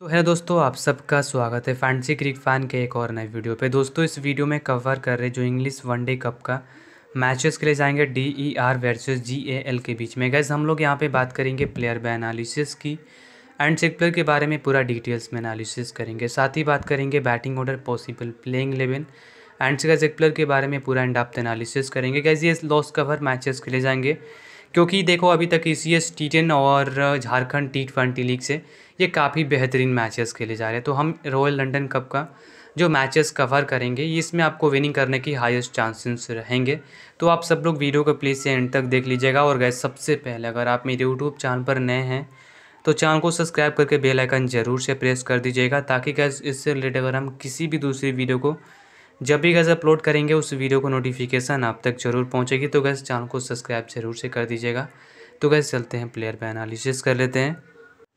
तो है दोस्तों आप सबका स्वागत है फैंसी क्रिक फैन के एक और नए वीडियो पे दोस्तों इस वीडियो में कवर कर रहे जो इंग्लिश वनडे कप का मैचेस के लिए जाएंगे D E R versus G A L के बीच में गैस हम लोग यहाँ पे बात करेंगे प्लेयर बाय एनालिसिस की एंड सिक प्लेयर के बारे में पूरा डिटेल्स में एनालिसिस करेंगे साथ ही बात करेंगे batting order possible playing eleven and sick player के बारे में पूरा एंड आप एनालिसिस करेंगे गैस ये लॉस कवर मैचेस लिए जाएंगे क्योंकि देखो अभी तक E C S T ten और झारखंड टी ट्वेंटी लीग से ये काफ़ी बेहतरीन मैचेस खेले जा रहे हैं तो हम रॉयल लंडन कप का जो मैचेस कवर करेंगे इसमें आपको विनिंग करने की हाईएस्ट चांसेस रहेंगे तो आप सब लोग वीडियो को प्लीज़ से एंड तक देख लीजिएगा और गए सबसे पहले अगर आप मेरे यूट्यूब चैनल पर नए हैं तो चैनल को सब्सक्राइब करके बेल आइकन ज़रूर से प्रेस कर दीजिएगा ताकि गैस इससे रिलेटेड अगर हम किसी भी दूसरी वीडियो को जब भी गैस अपलोड करेंगे उस वीडियो को नोटिफिकेशन आप तक जरूर पहुँचेगी तो गैस चैनल को सब्सक्राइब जरूर से कर दीजिएगा तो गैस चलते हैं प्लेयर पर एनालिसिस कर लेते हैं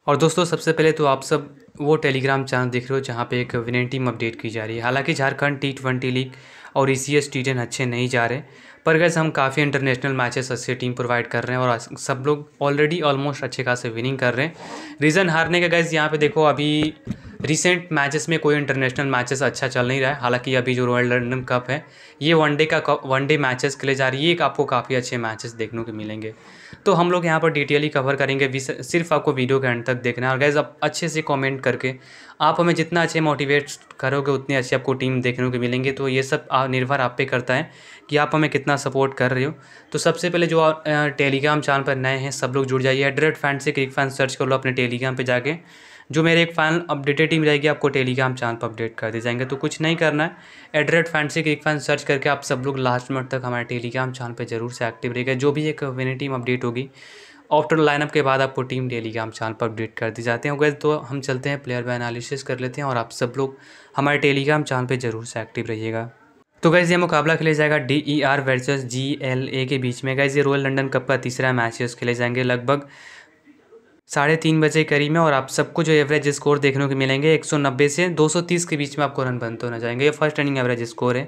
और दोस्तों सबसे पहले तो आप सब वो टेलीग्राम चैनल देख रहे हो जहाँ पे एक विनिंग टीम अपडेट की जा रही है हालांकि झारखंड टी ट्वेंटी लीग और E C S T ten अच्छे नहीं जा रहे पर गैस हम काफ़ी इंटरनेशनल मैचेस अच्छी टीम प्रोवाइड कर रहे हैं और सब लोग ऑलरेडी ऑलमोस्ट अच्छे खासे विनिंग कर रहे हैं रीज़न हारने का गैस यहाँ पे देखो अभी रिसेंट मैचेस में कोई इंटरनेशनल मैचेस अच्छा चल नहीं रहा है हालांकि अभी जो रॉयल लंडन कप है ये वनडे का वनडे मैचेस के लिए जा रही है एक आपको काफ़ी अच्छे मैचेस देखने को मिलेंगे तो हम लोग यहाँ पर डिटेली कवर करेंगे सिर्फ आपको वीडियो के एंड तक देखना है और गैज़ आप अच्छे से कॉमेंट करके आप हमें जितना अच्छे मोटिवेट करोगे उतनी अच्छी आपको टीम देखने को मिलेंगे तो ये सब निर्भर आप पे करता है कि आप हमें कितना सपोर्ट कर रहे हो तो सबसे पहले जो टेलीग्राम चैनल पर नए हैं सब लोग जुड़ जाइए एट फैन से क्रिक फैन सर्च कर लो अपने टेलीग्राम पर जाके जो मेरे एक फाइनल अपडेटेड टीम रहेगी आपको टेलीग्राम चैनल पर अपडेट कर दी जाएंगे तो कुछ नहीं करना है एड्रेट fan fancy cric fan search करके आप सब लोग लास्ट मिनट तक हमारे टेलीग्राम चैनल पर जरूर से एक्टिव रहेगा जो भी एक विनिंग टीम अपडेट होगी ऑफ्टर लाइनअप के बाद आपको टीम टेलीग्राम चैनल पर अपडेट कर दी जाती है गैस तो हम चलते हैं प्लेयर बाय एनालिसिस कर लेते हैं और आप सब लोग हमारे टेलीग्राम चैनल पर जरूर से एक्टिव रहिएगा तो गैस ये मुकाबला खेला जाएगा D E R versus G L A के बीच में गैस ये रॉयल लंडन कप का तीसरा मैच खेले जाएंगे लगभग साढ़े तीन बजे के करीब में और आप सबको जो एवरेज स्कोर देखने को मिलेंगे 190 से 230 के बीच में आपको रन बनते तो होना जाएंगे ये फर्स्ट रनिंग एवरेज स्कोर है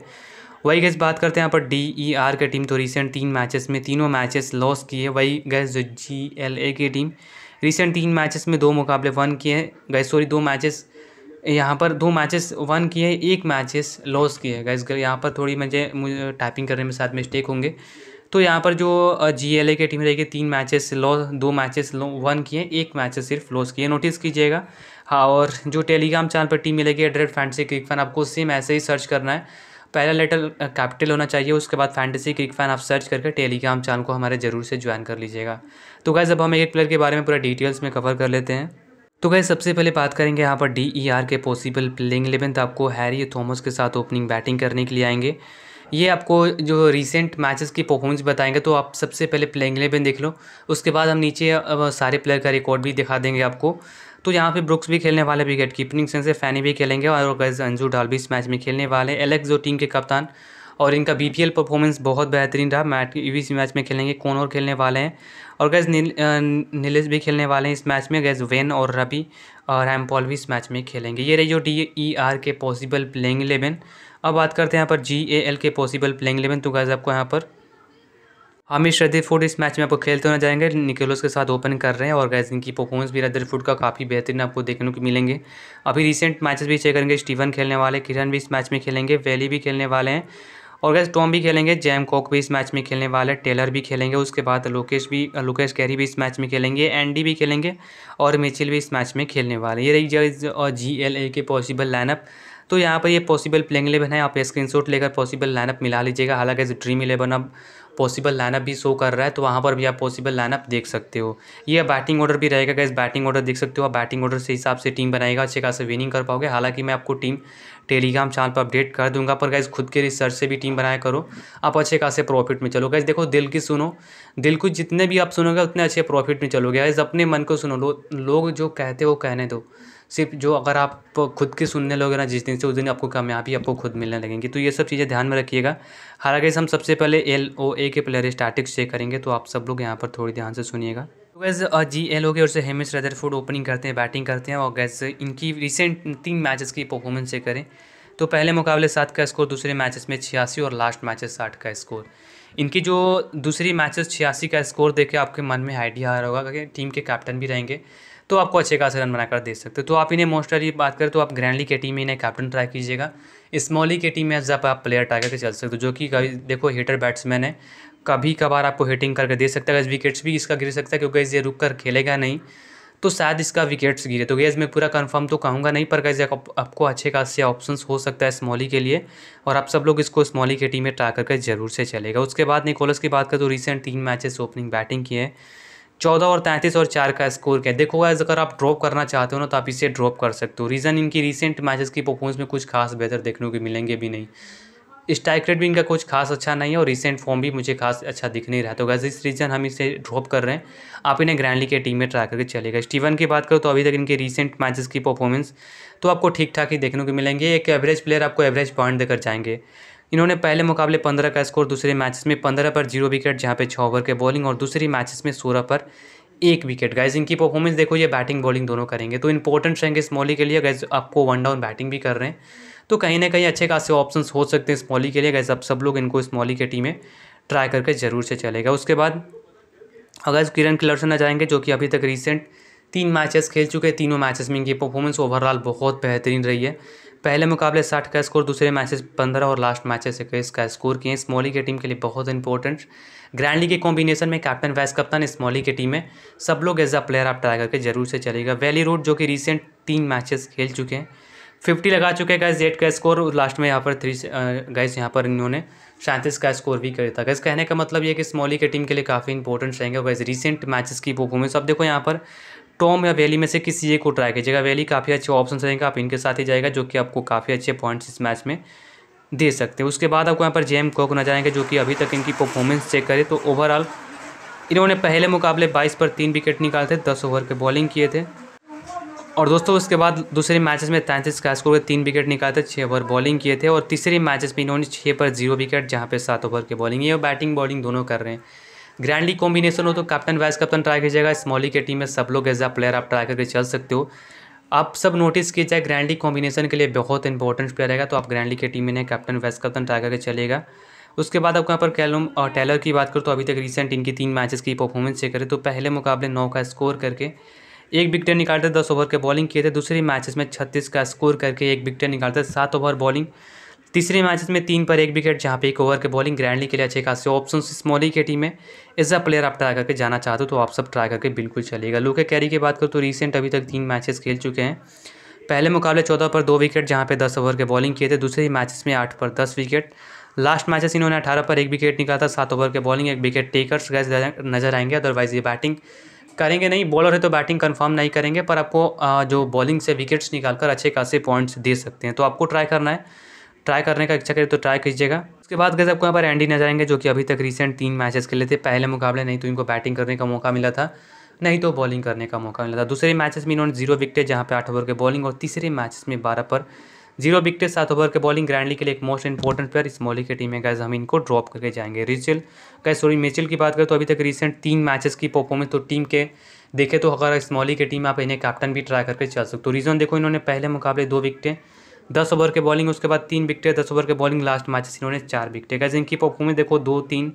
वही गैस बात करते हैं यहाँ पर डी ई आर की टीम तो रिसेंट तीन मैचेस में तीनों मैचेस लॉस की है वही गैस जो जी एल ए की टीम रिसेंट तीन मैचेस में दो मुकाबले वन किए हैं गैस सॉरी दो मैचेस यहाँ पर दो मैचेस वन किए एक मैचेस लॉस किए गैस यहाँ पर थोड़ी मुझे मुझे टाइपिंग करने में साथ मिस्टेक होंगे तो यहाँ पर जो जी की टीम रहेगी तीन मैचेस लॉ दो मैचेस लो वन किए एक मैचेस सिर्फ लॉस किए नोटिस कीजिएगा हाँ और जो टेलीग्राम चैनल पर टीम मिलेगी एड्रेड फैंटसी क्रिक फैन आपको सेम ऐसे ही सर्च करना है पहला लेटर कैपिटल होना चाहिए उसके बाद फैंटेसी क्रिक फैन आप सर्च करके टेलीग्राम चैनल को हमारे ज़रूर से ज्वाइन कर लीजिएगा तो गाय अब हम एक प्लेयर के बारे में पूरा डिटेल्स में कवर कर लेते हैं तो गाय सबसे पहले बात करेंगे यहाँ पर डी ई आर के पॉसिबल प्लेइंग इलेवन तो आपको हैरी थॉमस के साथ ओपनिंग बैटिंग करने के लिए आएंगे ये आपको जो रिसेंट मैचेस की परफॉर्मेंस बताएंगे तो आप सबसे पहले प्लेइंग इलेवन देख लो उसके बाद हम नीचे सारे प्लेयर का रिकॉर्ड भी दिखा देंगे आपको तो यहाँ पे ब्रुक्स भी खेलने वाले विकेट कीपनिंग सेंस फैनी भी खेलेंगे और गैस अंजू डाल भी इस मैच में खेलने वाले हैं एलेक्स जो टीम के कप्तान और इनका बी पी एल परफॉर्मेंस बहुत बेहतरीन रहा मैट इस मैच में खेलेंगे कौन और खेलने वाले हैं और गैस नीलेस भी खेलने वाले हैं इस मैच में गैस वेन और रबी और रैमपॉल भी इस मैच में खेलेंगे ये रही जो डी ई आर के पॉसिबल प्लेइंग इलेवन अब बात करते हैं यहाँ पर जी ए एल के पॉसिबल प्लेइंग इलेवन तो गाइज आपको यहाँ पर हामिद श्रद्धे फूड इस मैच में आपको खेलते हुए जाएंगे निकेलोस के साथ ओपन कर रहे हैं और गैस इनकी परफॉर्मेंस भी रदर फूड का काफ़ी बेहतरीन आपको देखने को मिलेंगे अभी रिसेंट मैचेस भी चेक करेंगे स्टीवन खेलने वाले किरण भी इस मैच में खेलेंगे वैली भी खेलने वाले हैं और गैस टॉम भी खेलेंगे जैम कॉक भी इस मैच में खेलने वाले हैं टेलर भी खेलेंगे उसके बाद लोकेश भी लोकेश कैरी भी इस मैच में खेलेंगे एंडी भी खेलेंगे और मिचिल भी इस मैच में खेलने वाले ये रही जी एल ए के पॉसिबल लाइनअप तो यहाँ पर ये पॉसिबल प्लेइंग इलेवन है आप स्क्रीनशॉट लेकर पॉसिबल लाइनअप मिला लीजिएगा हालांकि ड्रीम इलेवन अब पॉसिबल लाइनअप भी शो कर रहा है तो वहाँ पर भी आप पॉसिबल लाइनअप देख सकते हो ये बैटिंग ऑर्डर भी रहेगा गैस बैटिंग ऑर्डर देख सकते हो आप बैटिंग ऑर्डर से हिसाब से टीम बनाएगा अच्छे खास विनिंग कर पाओगे हालांकि मैं आपको टीम टेलीग्राम चैनल पर अपडेट कर दूंगा पर गैस खुद के रिसर्च से भी टीम बनाया करो आप अच्छे खासे प्रॉफिट में चलो गैस देखो दिल की सुनो दिल को जितने भी आप सुनोगे उतने अच्छे प्रॉफिट में चलोगे गैस अपने मन को सुनो लो, लोग जो कहते हो कहने दो सिर्फ जो अगर आप खुद के सुनने लोगे ना जिस दिन से उस दिन आपको कामयाबी आपको खुद मिलने लगेंगी तो ये सब चीज़ें ध्यान में रखिएगा हालांकि हम सबसे पहले एल ओ ए के प्लेयर स्टैटिक्स चेक करेंगे तो आप सब लोग यहाँ पर थोड़ी ध्यान से सुनिएगा तो गैस जी एल हो के और से हेमिस रेदरफोर्ड ओपनिंग करते हैं बैटिंग करते हैं और गैस इनकी रिसेंट तीन मैचेस की परफॉर्मेंस चेक करें तो पहले मुकाबले सात का स्कोर दूसरे मैचेस में छियासी और लास्ट मैचेस साठ का स्कोर इनकी जो दूसरी मैचेस छियासी का स्कोर देखे आपके मन में आइडिया आ रहा होगा क्योंकि टीम के कैप्टन भी रहेंगे तो आपको अच्छे खासे रन बनाकर दे सकते हो तो आप इन्हें मोस्टली बात करें तो आप ग्रैंडली के टीम में इन्हें कैप्टन ट्राई कीजिएगा स्मॉली के टीम में जब आप प्लेयर ट्राई करके चल सकते हो जो कि कभी देखो हिटर बैट्समैन है कभी कभार आपको हिटिंग करके दे सकता है अगर विकेट्स भी इसका गिर सकता है क्योंकि इसे रुक कर खेलेगा नहीं तो शायद इसका विकेट्स गिरे तो गैस मैं पूरा कंफर्म तो कहूँगा नहीं पर कैसे आपको अच्छे खासे ऑप्शंस हो सकता है स्मॉली के लिए और आप सब लोग इसको स्मॉली के टीम में ट्राई करके जरूर से चलेगा उसके बाद निकोलस की बात करें तो रिसेंट तीन मैचेस ओपनिंग बैटिंग की है चौदह और तैंतीस और चार का स्कोर क्या देखो गाइज अगर आप ड्रॉप करना चाहते हो ना तो आप इसे ड्रॉप कर सकते हो रीज़न इनकी रीसेंट मैचेस की परफॉर्मेंस में कुछ खास बेहतर देखने को मिलेंगे भी नहीं स्ट्राइक रेट भी इनका कुछ खास अच्छा नहीं है और रिसेंट फॉर्म भी मुझे खास अच्छा दिख नहीं रहा तो गैस इस रीज़न हम इसे ड्रॉप कर रहे हैं आप इन्हें ग्रैंडली के टीम में ट्राई करके चलेगा स्टीवन की बात करो तो अभी तक इनके रिसेंट मैचेस की परफॉर्मेंस तो आपको ठीक ठाक ही देखने को मिलेंगे एक एवरेज प्लेयर आपको एवरेज पॉइंट देकर जाएंगे इन्होंने पहले मुकाबले पंद्रह का स्कोर दूसरे मैचेस में पंद्रह पर जीरो विकेट जहाँ पे छः ओवर के बॉलिंग और दूसरी मैचेस में सोलह पर एक विकेट गाइज इनकी परफॉर्मेंस देखो ये बैटिंग बॉलिंग दोनों करेंगे तो इंपॉर्टेंट रहेंगे स्मॉली के लिए गैज आपको वन डाउन बैटिंग भी कर रहे हैं तो कहीं ना कहीं अच्छे खासे ऑप्शन हो सकते हैं स्मॉली के लिए गैज आप सब लोग इनको स्मॉली के टीम में ट्राई करके ज़रूर से चलेगा उसके बाद अगर किरण क्लर्सन आ जाएंगे जो कि अभी तक रिसेंट तीन मैचेस खेल चुके हैं तीनों मैचेस में इनकी परफॉर्मेंस ओवरऑल बहुत बेहतरीन रही है पहले मुकाबले साठ का स्कोर दूसरे मैचेस पंद्रह और लास्ट मैचेस इक्कीस का स्कोर किए स्मॉली के टीम के लिए बहुत इंपॉर्टेंट ग्रैंडली के कॉम्बिनेशन में कैप्टन वाइस कप्तान स्मॉली की टीम है सब लोग एज अ प्लेयर आप ट्राई करके जरूर से चलेगा वैली रोड जो कि रिसेंट तीन मैचेस खेल चुके हैं फिफ्टी लगा चुके हैं गैस जेट का स्कोर लास्ट में यहाँ पर थ्री गैस uh, यहाँ पर इन्होंने सैंतीस का स्कोर भी किया था गैस कहने का मतलब ये कि स्मॉली के टीम के लिए काफ़ी इंपॉर्टेंट रहेंगे गैस रिसेंट मैचेस की परफॉर्मेंस अब देखो यहाँ पर टॉम या वैली में से किसी एक को ट्राई कीजिएगा वैली काफ़ी अच्छे ऑप्शन रहेंगे आप इनके साथ ही जाएगा जो कि आपको काफ़ी अच्छे पॉइंट्स इस मैच में दे सकते हैं उसके बाद आपको यहाँ पर जेम कॉक नजर आएंगे जो कि अभी तक इनकी परफॉर्मेंस चेक करें तो ओवरऑल इन्होंने पहले मुकाबले बाईस पर तीन विकेट निकाले थे दस ओवर के बॉलिंग किए थे और दोस्तों उसके बाद दूसरे मैचेस में तैंतीस का स्कोर तीन विकेट निकाले थे छः ओवर बॉलिंग किए थे और तीसरे मैचेस में इन्होंने छः पर जीरो विकेट जहाँ पे सात ओवर के बॉलिंग ये बैटिंग बॉलिंग दोनों कर रहे हैं ग्रैंडली कॉम्बिनेशन हो तो कैप्टन वाइस कैप्टन ट्राई कीजिएगा स्मॉली के टीम में सब लोग एज अ प्लेयर आप ट्राई करके चल सकते हो आप सब नोटिस कीजिए ग्रैंडली कॉम्बिनेशन के लिए बहुत इंपॉर्टेंट प्लेयर रहेगा तो आप ग्रैंडली के टीम में कैप्टन वाइस कैप्टन ट्राई करके चलेगा उसके बाद आपको यहाँ पर कैलम और टेलर की बात करूँ तो अभी तक रिसेंट इनकी तीन मैचेस की परफॉर्मेंस चेक करें तो पहले मुकाबले नौ का स्कोर करके एक विकेट निकालते दस ओवर के बॉलिंग किए थे दूसरी मैचेस में छत्तीस का स्कोर करके एक विकेट निकालते सात ओवर बॉलिंग तीसरे मैचेस में तीन पर एक विकेट जहाँ पे एक ओवर के बॉलिंग ग्रैंडली के लिए अच्छे खासे ऑप्शन स्मॉली की टीम में एज अ प्लेयर आप ट्राई करके जाना चाहते हो तो आप सब ट्राई करके बिल्कुल चलेगा लूके कैरी की बात करो तो रिसेंट अभी तक तीन मैचेस खेल चुके हैं पहले मुकाबले चौदह पर दो विकेट जहाँ पे दस ओवर के बॉलिंग किए थे दूसरे मैचेस में आठ पर दस विकेट लास्ट मैचेस इन्होंने अठारह पर एक विकेट निकाला था सात ओवर के बॉलिंग एक विकेट टेकर्स गैस नजर आएंगे अदरवाइज ये बैटिंग करेंगे नहीं बॉलर है तो बैटिंग कंफर्म नहीं करेंगे पर आपको जो बॉलिंग से विकेट्स निकालकर अच्छे खासे पॉइंट्स दे सकते हैं तो आपको ट्राई करना है ट्राई करने का इच्छा करे तो ट्राई कीजिएगा उसके बाद गैस आपको यहाँ पर एंडी नजर आएंगे जो कि अभी तक रिसेंट तीन मैचेस खेले थे पहले मुकाबले नहीं तो इनको बैटिंग करने का मौका मिला था नहीं तो बॉलिंग करने का मौका मिला था दूसरे मैचेस में इन्होंने जीरो विकेट जहाँ पे आठ ओवर के बॉलिंग और तीसरे मैचेस में बारह पर जीरो विकेट सात ओवर के बॉलिंग ग्रैंडली के लिए एक मोस्ट इंपॉर्टेंट प्लेयर इस मोली की टीम में गैस हम इनको ड्रॉप करके जाएंगे रिचल गैस सॉरी मिचल की बात करें तो अभी तक रिसेंट तीन मैचेस की परफॉर्मेंस तो टीम के देखे तो अगर इस मौली की टीम आप इन्हें कैप्टन भी ट्राई करके चल सकते हो रीज़न देखो इन्होंने पहले मुकाबले दो विकटें दस ओवर के बॉलिंग उसके बाद तीन विकटे दस ओवर के बॉलिंग लास्ट मैचेस इन्होंने चार विकटे गैज इनकी परफॉर्मेंस देखो दो तीन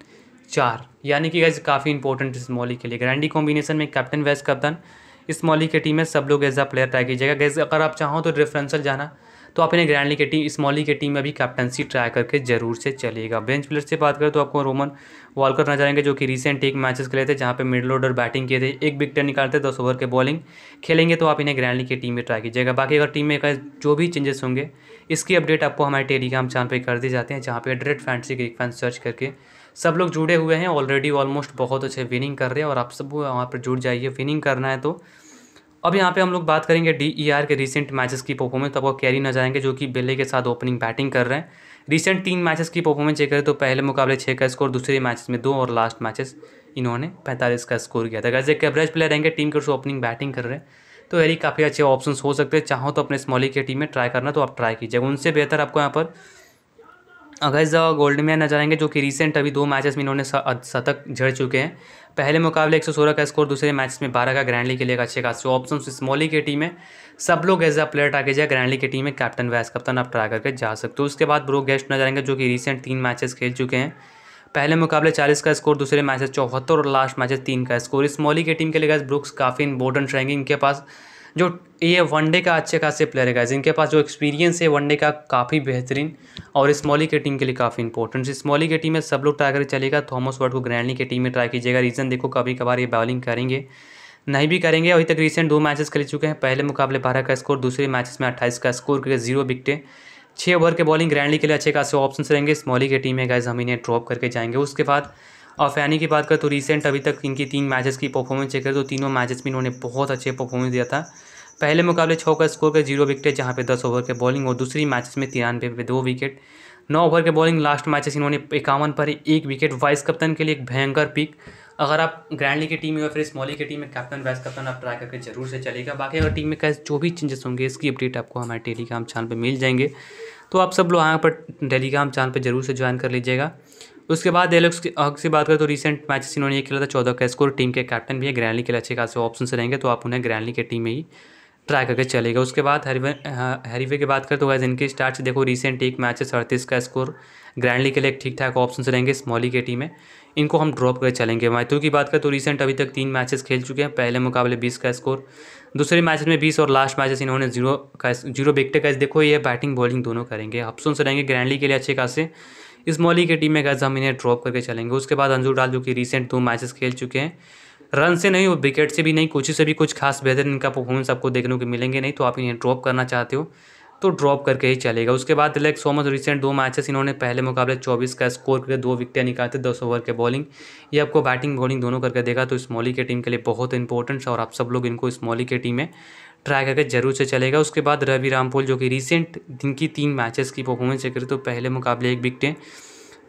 चार यानी कि गैज काफ़ी इंपॉर्टेंट इस मॉली के लिए ग्रैंडी कॉम्बिनेशन में कैप्टन वैस कप्तान इस मॉली की टीम में सब लोग एज अ प्लेयर ट्राई कीजिएगा गैज अगर आप चाहो तो रेफरेंसल जाना तो आप इन्हें ग्रैंडली के टीम स्मॉली के टीम में भी कैप्टनसी ट्राई करके जरूर से चलेगा बेंच प्लेयर से बात करें तो आपको रोमन वॉलकर नजर आएंगे जो कि रिसेंट एक मैचेस खेले थे जहाँ पे मिडल ऑर्डर बैटिंग किए थे एक विकेट निकालते दस ओवर के बॉलिंग खेलेंगे तो आप इन्हें ग्रैंडली की टीम में ट्राई कीजिएगा बाकी अगर टीम में का जो भी चेंजेस होंगे इसकी अपडेट आपको हमारे टेलीग्राम चैनल पर कर दी जाते हैं जहाँ पर direct fancy cric fan search करके सब लोग जुड़े हुए हैं ऑलरेडी ऑलमोस्ट बहुत अच्छे विनिंग कर रहे हैं और आप सब वहाँ पर जुड़ जाइए विनिंग करना है तो अब यहाँ पे हम लोग बात करेंगे डी ई आर के रिसेंट मैचेस की परफॉर्मेंस तब वो कैरी आएंगे जो कि बेले के साथ ओपनिंग बैटिंग कर रहे हैं रिसेंट तीन मैचेस की परफॉर्मेंस चेक करें तो पहले मुकाबले छः का स्कोर दूसरे मैचेस में दो और लास्ट मैचेस इन्होंने पैंतालीस का स्कोर किया था जैसे एक एवरेज प्लेयर रहेंगे टीम के ओपनिंग बैटिंग कर रहे हैं तो यही काफ़ी अच्छे ऑप्शन हो सकते हैं चाहो तो अपने स्मॉली की टीम में ट्राई करना तो आप ट्राई कीजिए उनसे बेहतर आपको यहाँ पर अगर गोल्ड मैन नजर आएंगे जो कि रिसेंट अभी दो मैचेस में इन्होंने शतक झड़ चुके हैं पहले मुकाबले 116 का स्कोर दूसरे मैच में 12 का ग्रैंडली के लिए अच्छे खास ऑप्शन स्मॉली की टीम है सब लोग एज अ प्लेयर टाके जाए ग्रैंडली की टीम में कैप्टन वैस कप्तान आप ट्राई करके जा सकते हो उसके बाद ब्रो गेस्ट नजर आएंगे जो कि रिसेंट तीन मैचेस खेल चुके हैं पहले मुकाबले 40 का स्कोर दूसरे मैचेस चौहत्तर और लास्ट मैचेस तीन का स्कोर इस मॉली की टीम के लिए गैस ब्रुक्स काफ़ी इंपॉर्टेंट रहेंगे इनके पास जो ये वनडे का अच्छे खासे प्लेयर है गाइज इनके पास जो एक्सपीरियंस है वनडे का काफ़ी बेहतरीन और स्मॉली के टीम के लिए काफ़ी इंपॉर्टेंट स्मॉली के टीम में सब लोग ट्राई कर चलेगा थॉमस वर्ड को ग्रैंडली के टीम में ट्राई कीजिएगा रीज़न देखो कभी कभार ये बॉलिंग करेंगे नहीं भी करेंगे अभी तक रिसेंट दो मैचेस खेल चुके हैं पहले मुकाबले बारह का स्कोर दूसरे मैचेस में अट्ठाईस का स्कोर करके जीरो विकटें छः ओवर के बॉलिंग ग्रैंडली के लिए अच्छे खासे ऑप्शन रहेंगे स्मॉली के टीम है गाइज हम इन्हें ड्रॉप करके जाएंगे उसके बाद और फैनी की बात करें तो रिसेंट अभी तक इनकी तीन मैचेस की परफॉर्मेंस चेक करें तो तीनों मैचेस में इन्होंने बहुत अच्छे परफॉर्मेंस दिया था पहले मुकाबले छः का स्कोर के जीरो विकेट जहाँ पे दस ओवर के बॉलिंग और दूसरी मैचेस में तिरानवे पे दो विकेट नौ ओवर के बॉलिंग लास्ट मैचेस इन्होंने इक्यावन पर एक विकेट वाइस कप्तान के लिए एक भयंकर पिक अगर आप ग्रैंडली की टीम में या फिर स्मॉली की टीम में कैप्टन वाइस कप्तान आप ट्राई करके जरूर से चलेगा बाकी अगर टीम में कैसे जो भी चेंजेस होंगे इसकी अपडेट आपको हमारे टेलीग्राम चैनल पर मिल जाएंगे तो आप सब लोग यहाँ पर टेलीग्राम चैनल पर जरूर से ज्वाइन कर लीजिएगा उसके बाद एलेक्स हक से बात करें तो रिसेंट मैचेस इन्होंने ये खेला था चौदह का स्कोर टीम के कैप्टन भी है ग्रैंडली के लिए अच्छे खासे ऑप्शन से रहेंगे तो आप उन्हें ग्रैंडली के टीम में ही ट्राई करके चलेगा उसके बाद हरीवे हरीवे की बात करें तो वैसे इनके स्टार्ट से देखो रिसेंट एक मैच है सड़तीस का स्कोर ग्रैंडली के लिए ठीक ठाक ऑप्शन रहेंगे स्मॉली के टीम में इनको हम ड्रॉप करके चलेंगे मैथ्यू की बात करें तो रिसेंट अभी तक तीन मैचेस खेल चुके हैं पहले मुकाबले बीस का स्कोर दूसरे मैचेस में बीस और लास्ट मैचेस इन्होंने जीरो का जीरो बिकटे का देखो ये बैटिंग बॉलिंग दोनों करेंगे ऑप्शन रहेंगे ग्रैंडली के लिए अच्छे खासे इस मौली की टीम में गैस हम इन्हें ड्रॉप करके चलेंगे उसके बाद अंजू डाल जो कि रिसेंट दो मैचेस खेल चुके हैं रन से नहीं और विकेट से भी नहीं कोचिंग से भी कुछ खास बेहतर इनका परफॉर्मेंस आपको देखने को मिलेंगे नहीं तो आप इन्हें ड्रॉप करना चाहते हो तो ड्रॉप करके ही चलेगा उसके बाद दिलैक सोमस रिसेंट दो मैचेस इन्होंने पहले मुकाबले 24 का स्कोर करके दो विकटें निकालते दस ओवर के बॉलिंग ये आपको बैटिंग बॉलिंग दोनों करके देगा तो स्मॉली के टीम के लिए बहुत इंपॉर्टेंट और आप सब लोग इनको स्मॉली के टीम में ट्राई करके जरूर से चलेगा उसके बाद रवि रामपोल जो कि रिसेंट दिन की तीन मैचेस की परफॉर्मेंस देख रहे तो पहले मुकाबले एक विकटें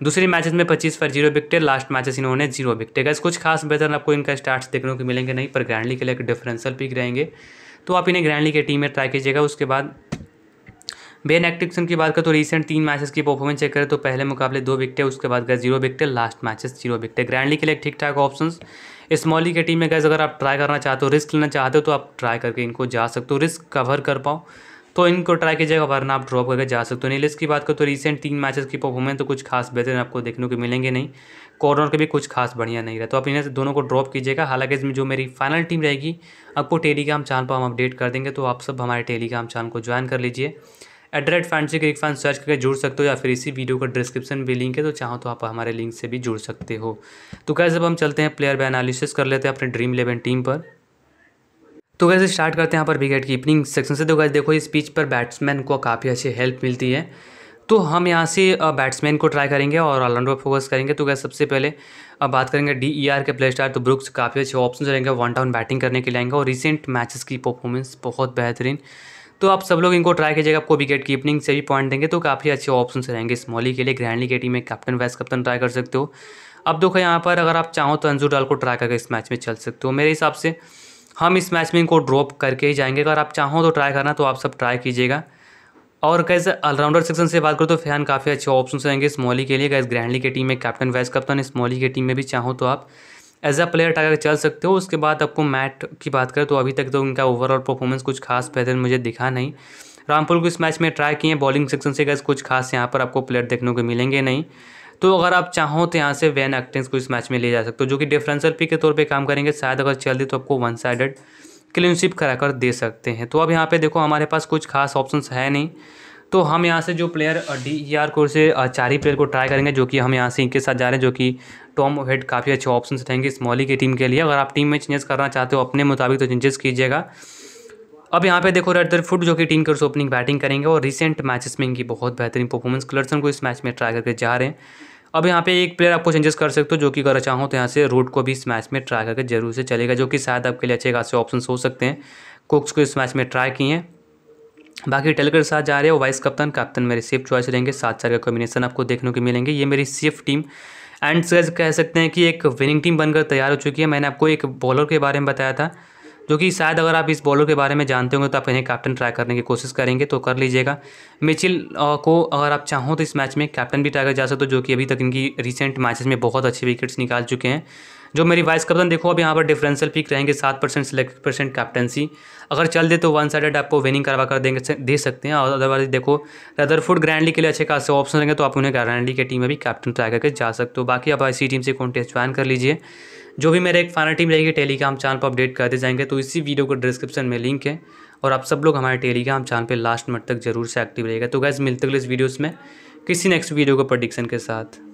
दूसरे मैचेस में पच्चीस पर जीरो विकटें लास्ट मैचेस इन्होंने जीरो विकटें गए कुछ खास बेहतर आपको इनका स्टार्ट देखने को मिलेंगे नहीं पर ग्रैंडली के लिए एक डिफरेंसल पिक रहेंगे तो आप इन्हें ग्रैंडली के टीम में ट्राई कीजिएगा उसके बाद बेन एक्टिक्सन की बात करें तो रिसेंट तीन मैचेस की परफॉर्मेंस चेक करें तो पहले मुकाबले दो विकटे उसके बाद गए zero wicket last matches zero wicket Grandly के लिए ठीक ठाक ऑप्शन स्मॉली के टीम में गए अगर आप ट्राई करना चाहते हो रिस्क लेना चाहते हो तो आप ट्राई करके इनको जा सकते हो रिस्क कवर कर पाओ तो इनको ट्राई कीजिएगा वरना आप ड्रॉप करके जा सकते हो नीलिस की बात करो तो रिसेंट तीन मैचेस की परफॉर्मेंस तो कुछ खास बेहतर आपको देखने को मिलेंगे नहीं कॉर्नर के भी कुछ खास बढ़िया नहीं रहा तो आप इन्हें से दोनों को ड्रॉप कीजिएगा हालांकि इसमें जो मेरी फाइनल टीम रहेगी आपको टेलीग्राम चैनल पर हम अपडेट कर देंगे तो आप सब हमारे टेलीग्राम चैनल को ज्वाइन कर लीजिए एड्रेड फैंड रेट फैंसी क्रिक फैन सर्च करके जुड़ सकते हो या फिर इसी वीडियो का डिस्क्रिप्शन में लिंक है तो चाहो तो आप हमारे लिंक से भी जुड़ सकते हो तो कैसे अब हम चलते हैं प्लेयर बाय एनालिसिस कर लेते हैं अपने ड्रीम इलेवन टीम पर तो वैसे स्टार्ट करते हैं यहाँ पर विकेट कीपनिंग सेक्शन से तो वैसे देखो इस पिच पर बैट्समैन को काफ़ी अच्छी हेल्प मिलती है तो हम यहाँ से बैट्समैन को ट्राई करेंगे और ऑलराउंडर फोकस करेंगे तो कैसे सबसे पहले अब बात करेंगे डी ई आर के प्ले स्टार तो ब्रुक्स काफ़ी अच्छे ऑप्शन रहेंगे वन डाउन बैटिंग करने के लिए आएंगे और रिसेंट मैचेस की परफॉर्मेंस बहुत बेहतरीन तो आप सब लोग इनको ट्राई कीजिएगा आपको विकेट कीपिंग से भी पॉइंट देंगे तो काफ़ी अच्छे ऑप्शन रहेंगे स्मॉली के लिए ग्रैंडली के टीम में कैप्टन वाइस कप्तान ट्राई कर सकते हो अब देखो यहाँ पर अगर आप चाहो तो अंजू डाल को ट्राई करके इस मैच में चल सकते हो मेरे हिसाब से हम इस मैच में इनको ड्रॉप करके ही जाएंगे अगर आप चाहो तो ट्राई करना तो आप सब ट्राई कीजिएगा और कैसे ऑलराउंडर सेक्शन से बात करो तो फैन काफ़ी अच्छे ऑप्शन रहेंगे स्मॉली के लिए कैसे ग्रैंडली के टीम में कैप्टन वाइस कप्तान स्मॉली के टीम में भी चाहो तो आप एज अ प्लेयर टाइगर चल सकते हो उसके बाद आपको मैट की बात करें तो अभी तक तो उनका ओवरऑल परफॉर्मेंस कुछ खास बेहतर मुझे दिखा नहीं रामपुर को इस मैच में ट्राई किए बॉलिंग सेक्शन से गैस कुछ खास यहाँ पर आपको प्लेयर देखने को मिलेंगे नहीं तो अगर आप चाहो तो यहाँ से वैन एक्टेंस को इस मैच में ले जा सकते हो जो कि डिफरेंशियल पी के तौर पे काम करेंगे शायद अगर चल दे तो आपको वन साइडेड क्लीनशिप कराकर दे सकते हैं तो अब यहाँ पे देखो हमारे पास कुछ खास ऑप्शंस है नहीं तो हम यहाँ से जो player D E R core से चार ही प्लेयर को ट्राई करेंगे जो कि हम यहाँ से इनके साथ जा रहे हैं जो कि टॉम हेड काफ़ी अच्छे ऑप्शन रहेंगे स्मॉली की टीम के लिए अगर आप टीम में चेंजेस करना चाहते हो अपने मुताबिक तो चेंजेस कीजिएगा अब यहाँ पे देखो रेडर फुट जो कि टीम के ओपनिंग बैटिंग करेंगे और रिसेंट मैचेस में इनकी बहुत बेहतरीन परफॉर्मेंस क्लर्सन को इस मैच में ट्राई करके जा रहे हैं अब यहाँ पे एक प्लेयर आपको चेंजेस कर सकते हो जो कि अगर चाहो तो यहाँ से रूट को भी इस मैच में ट्राई करके जरूर से चलेगा जो कि शायद आपके लिए अच्छे खासे ऑप्शन हो सकते हैं कुक्स को इस मैच में ट्राई किए बाकी टेलकर के साथ जा रहे हो वाइस कप्तान कप्तान मेरे सेफ चॉइस रहेंगे सात चार का कॉम्बिनेशन आपको देखने को मिलेंगे ये मेरी सेफ टीम एंड सर कह सकते हैं कि एक विनिंग टीम बनकर तैयार हो चुकी है मैंने आपको एक बॉलर के बारे में बताया था जो कि शायद अगर आप इस बॉलर के बारे में जानते होंगे तो आप इन्हें कैप्टन ट्राई करने की कोशिश करेंगे तो कर लीजिएगा मिचिल को अगर आप चाहो तो इस मैच में कैप्टन भी ट्राई कर जा सकते हो जो कि अभी तक इनकी रिसेंट मैचेस में बहुत अच्छे विकेट्स निकाल चुके हैं जो मेरी वाइस कप्तान देखो अब यहाँ पर डिफरेंशियल पिक रहेंगे सात परसेंट सिलेक्ट परसेंट कैप्टनसी अगर चल दे तो वन साइडेड आपको विनिंग करवा कर देंगे दे सकते हैं और अदरवाइज देखो रदरफुड ग्रैंडली के लिए अच्छे खासे ऑप्शन रहेंगे तो आप उन्हें ग्रैंडली की टीम में भी कैप्टन ट्राई करके जा सकते हो बाकी आप ऐसी टीम से कॉन्टेस्ट ज्वाइन कर लीजिए जो भी मेरे एक फाइनल टीम रहेगी टेलीग्राम चैनल पर अपडेट करते जाएंगे तो इसी वीडियो को डिस्क्रिप्शन में लिंक है और आप सब लोग हमारे टेलीग्राम चैनल पर लास्ट मिनट तक जरूर से एक्टिव रहेगा तो गैस मिलते इस वीडियोज़ में किसी नेक्स्ट वीडियो को प्रडिक्शन के साथ